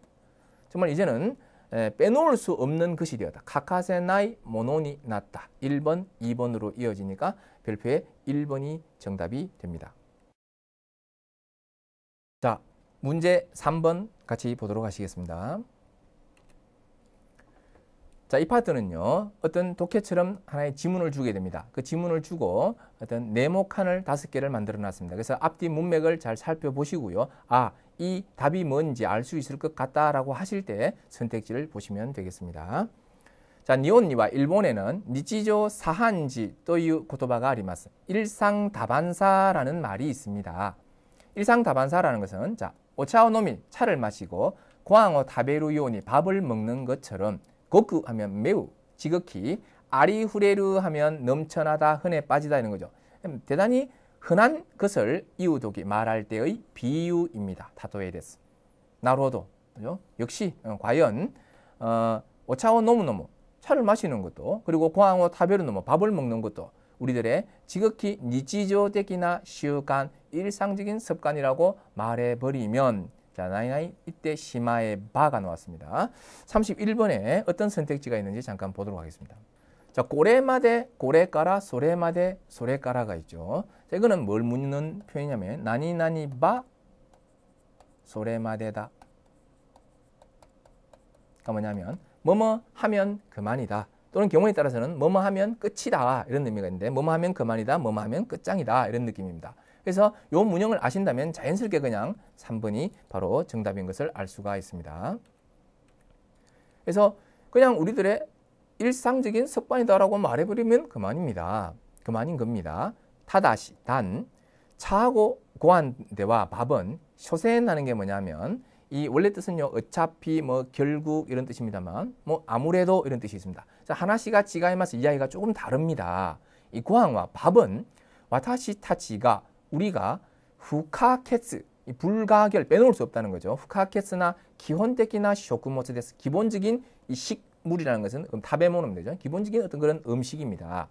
정말 이제는 에, 빼놓을 수 없는 것이 되었다. 카카세나이 모노니 났다. 1번, 2번으로 이어지니까 별표에 1번이 정답이 됩니다. 자, 문제 3번 같이 보도록 하시겠습니다. 자, 이 파트는요, 어떤 도케처럼 하나의 지문을 주게 됩니다. 그 지문을 주고 어떤 네모 칸을 다섯 개를 만들어 놨습니다. 그래서 앞뒤 문맥을 잘 살펴보시고요. 아, 이 답이 뭔지 알 수 있을 것 같다라고 하실 때 선택지를 보시면 되겠습니다. 자, 니온니와 일본에는 니치조 사한지 또이 고토바가 아리마스. 일상 다반사라는 말이 있습니다. 일상 다반사라는 것은 자, 오차오노미 차를 마시고 고항어 다베루요니 밥을 먹는 것처럼 고쿠 하면 매우, 지극히, 아리후레르 하면 넘쳐나다, 흔해 빠지다 이런 거죠. 음, 대단히 흔한 것을 이우독이 말할 때의 비유입니다. 다도에데스 나로도. 그죠? 역시 어, 과연 어, 오차와 너무너무 차를 마시는 것도 그리고 고항어 타별을 넘어 밥을 먹는 것도 우리들의 지극히 니지조적이나 시우간 일상적인 습관이라고 말해버리면 자, 나이나이 이때 심하에 바가 나왔습니다. 31번에 어떤 선택지가 있는지 잠깐 보도록 하겠습니다. 자, 고래마대, 고래까라, 소래마대, 소래까라가 있죠. 자, 이거는 뭘 묻는 표현이냐면 나니나니 바 소래마대다. 가 그러니까 뭐냐면 뭐뭐 하면 그만이다. 또는 경우에 따라서는 뭐뭐 하면 끝이다 이런 의미가 있는데 뭐뭐 하면 그만이다, 뭐뭐 하면 끝장이다 이런 느낌입니다. 그래서 요 문형을 아신다면 자연스럽게 그냥 3번이 바로 정답인 것을 알 수가 있습니다. 그래서 그냥 우리들의 일상적인 습관이다라고 말해버리면 그만입니다. 그만인 겁니다. 타다시 단 차하고 고한 대와 밥은 쇼센하는 게 뭐냐면 이 원래 뜻은요 어차피 뭐 결국 이런 뜻입니다만 뭐 아무래도 이런 뜻이 있습니다. 자 하나씨가 지가에 맞서 이야기가 조금 다릅니다. 이 고항과 밥은 와타시 타치가 우리가 후카케츠 불가결 빼놓을 수 없다는 거죠. 후카케스나 기본적이나 쇼크모츠 대해서 기본적인 이 식물이라는 것은 다베모는 되죠. 기본적인 어떤 그런 음식입니다.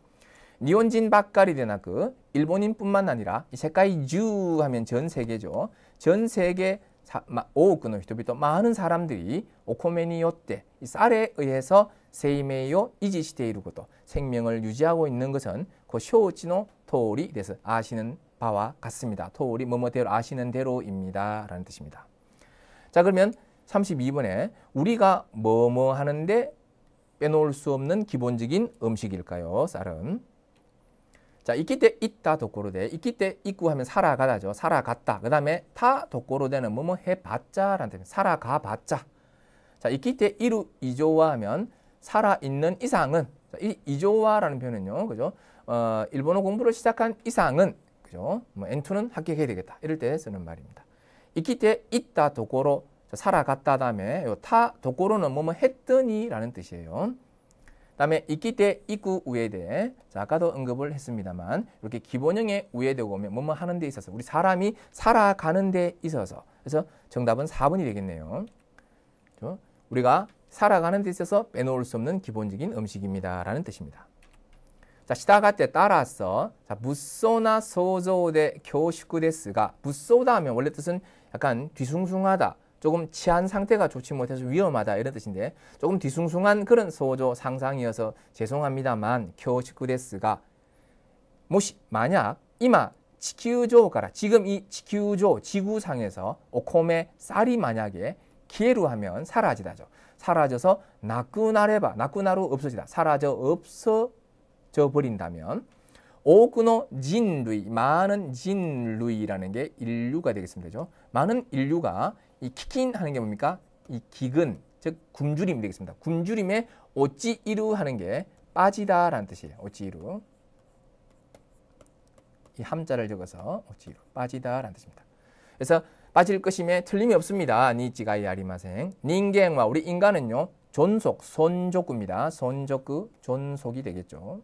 니온진바까이되나그 일본인뿐만 아니라 세계이주 하면 전 세계죠. 전 세계 5억의 히토비토 많은 사람들이 오코메니요때 쌀에 의해서 세이메요 이 이지시테이르고도 생명을 유지하고 있는 것은 그 쇼치노 토리 대해서 아시는 바와 같습니다. 토 우리 뭐뭐대로 아시는 대로입니다. 라는 뜻입니다. 자 그러면 32번에 우리가 뭐뭐 하는데 빼놓을 수 없는 기본적인 음식일까요? 쌀은 자 있기 때 있다 도꼬로대 있기 때 있고 하면 살아가다죠. 살아갔다. 그 다음에 타 도꼬로대는 뭐뭐 해봤자라는 뜻입니다. 살아가봤자 자 있기 때 이루 이조화하면 살아있는 이상은 이 이조화라는 표현은요. 그죠? 어, 일본어 공부를 시작한 이상은 그죠? 뭐 엔투는 합격해야 되겠다. 이럴 때 쓰는 말입니다. 있기 때 있다 도고로 살아갔다 다음에 요타 도고로는 뭐뭐 했더니라는 뜻이에요. 다음에 있기 때 있구 우에대 자 아까도 언급을 했습니다만 이렇게 기본형의 우에되고 오면 뭐뭐 하는 데 있어서 우리 사람이 살아가는 데 있어서 그래서 정답은 4번이 되겠네요. 그죠 우리가 살아가는 데 있어서 빼놓을 수 없는 기본적인 음식입니다. 라는 뜻입니다. 자, 시다가때 따라서 자, 무쏘나 소조대 교식구 데스가 무쏘다 하면 원래 뜻은 약간 뒤숭숭하다. 조금 치안 상태가 좋지 못해서 위험하다 이런 뜻인데 조금 뒤숭숭한 그런 소조 상상이어서 죄송합니다만 교식구 데스가 모시 만약 이마 지구조가라 지금 이 지구조 지구상에서 오코메 쌀이 만약에 기회로 하면 사라지다죠. 사라져서 나꾸나레바 나꾸나로 없어지다. 사라져 없어 사져 버린다면 오구노 진루이 많은 진루이라는 게 인류가 되겠습니다. 그죠? 많은 인류가 이 키킨 하는 게 뭡니까? 이 기근 즉 굶주림 되겠습니다. 굶주림에 어찌 이루 하는 게 빠지다라는 뜻이에요. 어찌 이루 이 함자를 적어서 어찌 이루 빠지다라는 뜻입니다. 그래서 빠질 것임에 틀림이 없습니다. 니지가이 아리마생 닌갱와 우리 인간은요 존속 손족구입니다. 손족구 존속이 되겠죠.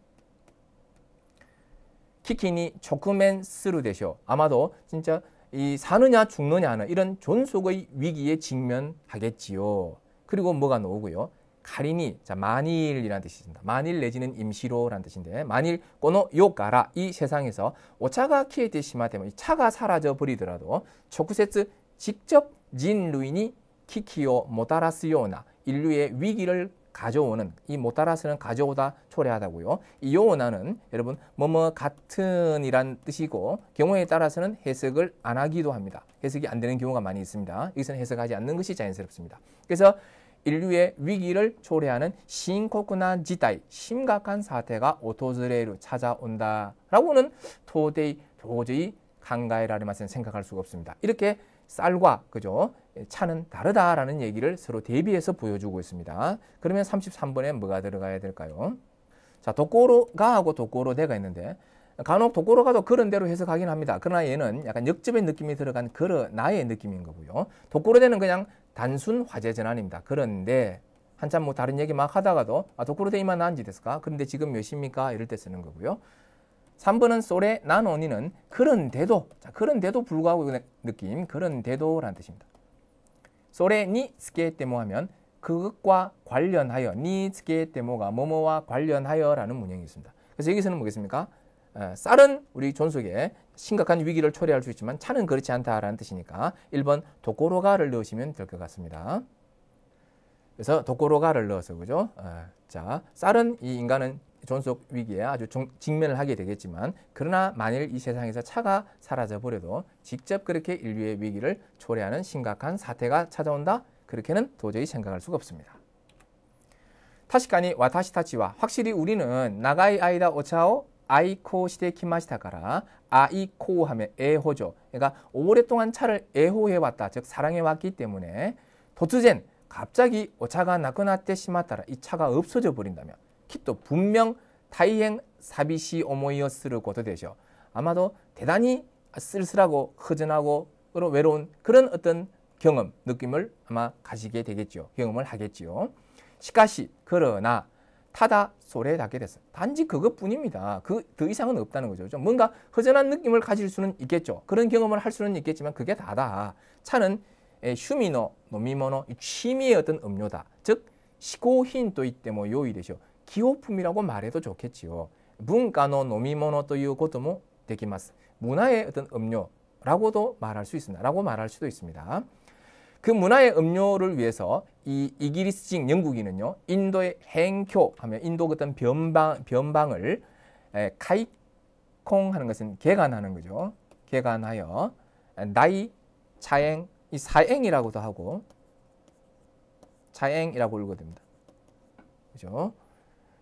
키키니 조금맨쓰루되쇼 아마도 진짜 이 사느냐 죽느냐 하는 이런 존속의 위기에 직면하겠지요. 그리고 뭐가 나오고요. 가리니 자 만일이라는 뜻입니다. 만일 내지는 임시로라는 뜻인데 만일 꼬노 요가라 이 세상에서 오차가 키에테 시마되면 차가 사라져 버리더라도 초쿠세츠 직접 진루인이 키키요 모다라스요나 인류의 위기를 가져오는 이 못 따라서는 가져오다 초래하다고요. 이오나는 여러분 뭐뭐 같은이란 뜻이고 경우에 따라서는 해석을 안 하기도 합니다. 해석이 안 되는 경우가 많이 있습니다. 여기서는 해석하지 않는 것이 자연스럽습니다. 그래서 인류의 위기를 초래하는 심각나 지다이, 심각한 사태가 오토즈레로 찾아온다라고는 도저히 도저히 강가에라리마는 생각할 수가 없습니다. 이렇게 쌀과 그죠 차는 다르다라는 얘기를 서로 대비해서 보여주고 있습니다. 그러면 33번에 뭐가 들어가야 될까요? 자, 도꼬로가하고 도꼬로대가 있는데 간혹 도꼬로가도 그런 대로 해석하긴 합니다. 그러나 얘는 약간 역집의 느낌이 들어간 그러나의 느낌인 거고요. 도꼬로대는 그냥 단순 화재 전환입니다. 그런데 한참 뭐 다른 얘기 막 하다가도 아, 도꼬로대이만 나은지 됐을까? 그런데 지금 몇 시입니까? 이럴 때 쓰는 거고요. 3번은 솔의 난언니는 그런데도 자, 그런데도 불구하고 느낌 그런데도라는 뜻입니다. 소레니 스케테모 하면 그것과 관련하여 니 스케테모가 뭐뭐와 관련하여라는 문형이 있습니다. 그래서 여기서는 뭐겠습니까? 어, 쌀은 우리 존속에 심각한 위기를 초래할 수 있지만 차는 그렇지 않다라는 뜻이니까 1번 도코로가를 넣으시면 될 것 같습니다. 그래서 도코로가를 넣어서 그죠? 어, 자, 쌀은 이 인간은 존속 위기에 아주 직면을 하게 되겠지만 그러나 만일 이 세상에서 차가 사라져 버려도 직접 그렇게 인류의 위기를 초래하는 심각한 사태가 찾아온다 그렇게는 도저히 생각할 수가 없습니다. 타시카니 와타시타치와 확실히 우리는 나가이 아이다 오차오 아이코 시대 키마시타카라 아이코 하면 애호죠. 그러니까 오랫동안 차를 애호해왔다. 즉 사랑해왔기 때문에 도트젠 갑자기 오차가 나그나때 심았다라 이 차가 없어져 버린다면 きっと文明大행사비い오모이어스ことでしょう 아마도 대단히 쓸쓸하고 허전하고 외로운 그런 어떤 경험, 느낌을 아마 가지게 되겠죠. 경험을 하겠지요. 시카시 그러나 타다 소래하게 됐어 단지 그것뿐입니다. 그더 이상은 없다는 거죠. 좀 뭔가 허전한 느낌을 가질 수는 있겠죠. 그런 경험을 할 수는 있겠지만 그게 다다. 차는 슈미노, 노미모노, 취미의 어떤 음료다. 즉 시고힌 또 이때 뭐 요이 되죠. 기호품이라고 말해도 좋겠지요. 문과의 노미모노 ということも 되기ます. 문화의 어떤 음료라고도 말할 수 있습니다. 라고 말할 수도 있습니다. 그 문화의 음료를 위해서 이 이기리스식 영국인은요. 인도의 행교 하면 인도 어떤 변방 변방을 에, 카이콩 하는 것은 개간하는 거죠. 개간하여 나이 차행 이 사행이라고도 하고 차행이라고 읽어 됩니다. 그죠?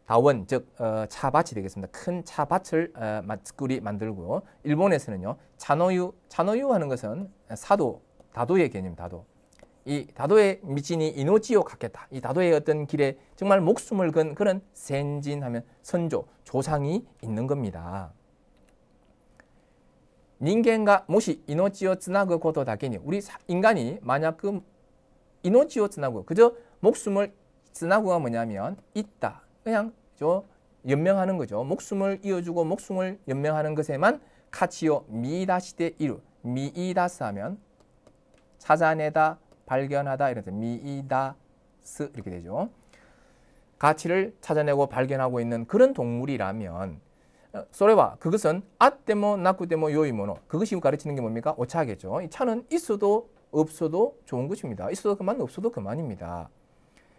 다원 즉 어, 차밭이 되겠습니다. 큰 차밭을 어, 맛구리 만들고요. 일본에서는요. 자노유 자노유 하는 것은 사도 다도의 개념 다도. 이 다도의 미친이 이노지오 같겠다. 이 다도의 어떤 길에 정말 목숨을 건 그런 센진하면 선조 조상이 있는 겁니다. 人間が 모시 이노지오 츠나그 고도 다게니 우리 인간이 만약 그 이노지오 지나고 그저 목숨을 지나고가 뭐냐면 있다 그냥 저 연명하는 거죠. 목숨을 이어주고 목숨을 연명하는 것에만 카치요 미다시대 이루 미이다스 하면 찾아내다 발견하다 이런 뜻 미이다스 이렇게 되죠. 가치를 찾아내고 발견하고 있는 그런 동물이라면 어, 소레와 그것은 아때모 나쿠때모 요이모노 그것이 가르치는 게 뭡니까? 오차겠죠. 이 차는 있어도 없어도 좋은 것입니다. 있어도 그만 없어도 그만입니다.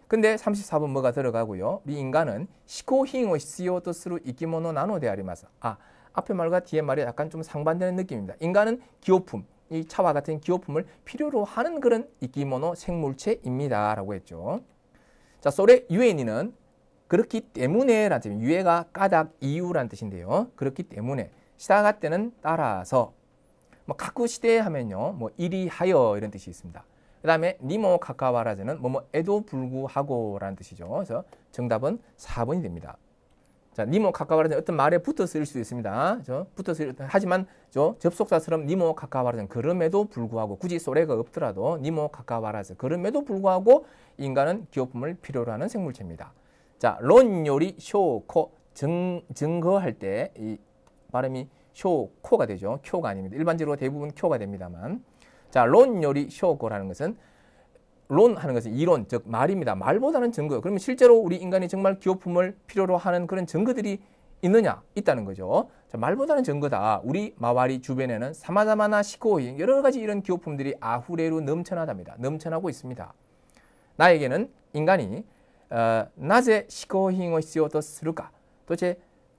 근데 34번 뭐가 들어가고요. 이 인간은 시코히잉의 시오도 스루 이기모노 나노 대아리마스 아, 앞에 말과 뒤에 말이 약간 좀 상반되는 느낌입니다. 인간은 기호품, 이 차와 같은 기호품을 필요로 하는 그런 이기모노 생물체입니다. 라고 했죠. 자, 소레 유엔이는 그렇기 때문에 라는 뜻입니다. 유해가 까닭 이유란 뜻인데요. 그렇기 때문에 시다가 때는 따라서 뭐 각구 시대 하면요. 뭐이리 하여 이런 뜻이 있습니다. 그 다음에 니모 가까와라즈는 뭐뭐에도 불구하고 라는 뜻이죠. 그래서 정답은 4번이 됩니다. 자, 니모 가까와라는 즈 어떤 말에 붙어 쓰일 수도 있습니다. 저 붙어 쓰일 하지만 저 접속사처럼 니모 가까와라는 즈 그럼에도 불구하고 굳이 소래가 없더라도 니모 가까와라즈 그럼에도 불구하고 인간은 기호품을 필요로 하는 생물체입니다. 자, 론 요리 쇼코 증 증거할 때 이 발음이 쇼코가 되죠. 쿄가 아닙니다. 일반적으로 대부분 쿄가 됩니다만. 자, 론 요리 쇼고라는 것은 론 하는 것은 이론, 즉 말입니다. 말보다는 증거. 그러면 실제로 우리 인간이 정말 기호품을 필요로 하는 그런 증거들이 있느냐? 있다는 거죠. 자, 말보다는 증거다. 우리 마와리 주변에는 사마자마나 시코이 여러 가지 이런 기호품들이 아후레로 넘쳐나답니다. 넘쳐나고 있습니다. 나에게는 인간이 어, 나제 시코잉을 쓰여도 쓰를까? 도대체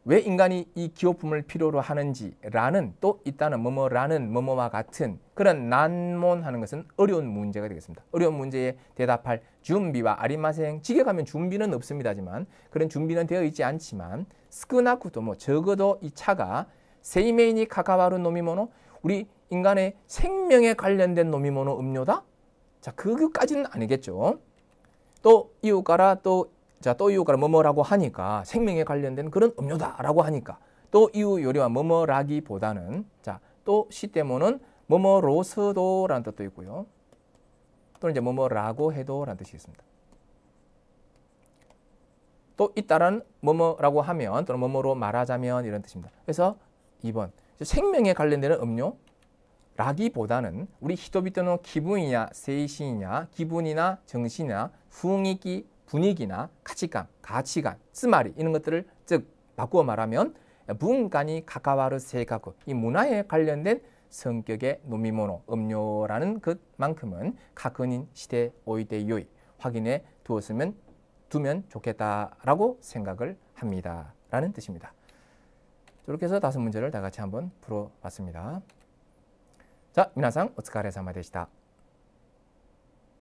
왜 인간이 이 기호품을 필요로 하는지라는 또 있다는 뭐뭐라는 뭐뭐와 같은 그런 난몬하는 것은 어려운 문제가 되겠습니다. 어려운 문제에 대답할 준비와 아리마생 직역하면 준비는 없습니다지만 그런 준비는 되어 있지 않지만 스크나쿠도 뭐 적어도 이 차가 세이메인이 카카와루 노미모노 우리 인간의 생명에 관련된 노미모노 음료다? 자 그거까지는 아니겠죠. 또 이웃가라 또 자, 또 이유가 뭐뭐라고 하니까 생명에 관련된 그런 음료다라고 하니까 또 이유 요리와 뭐뭐라기보다는 자, 또 시때모는 뭐뭐로서도라는 뜻도 있고요. 또는 이제 뭐뭐라고 해도라는 뜻이 있습니다. 또있따란 뭐뭐라고 하면 또는 뭐뭐로 말하자면 이런 뜻입니다. 그래서 2번 생명에 관련되는 음료 라기보다는 우리 히토비토는 기분이냐 세이신이냐 기분이나 정신이나 후응이기 분위기나 가치관, 가치관, 쓰마리 이런 것들을 즉 바꾸어 말하면 분간이 가까와르 세가고이 문화에 관련된 성격의 노미모노 음료라는 것만큼은 각은인 시대 오이데요이 확인해 두었으면 두면 좋겠다라고 생각을 합니다. 라는 뜻입니다. 이렇게 해서 다섯 문제를 다 같이 한번 풀어봤습니다. 자, 미나상 오츠카레사마 데시다.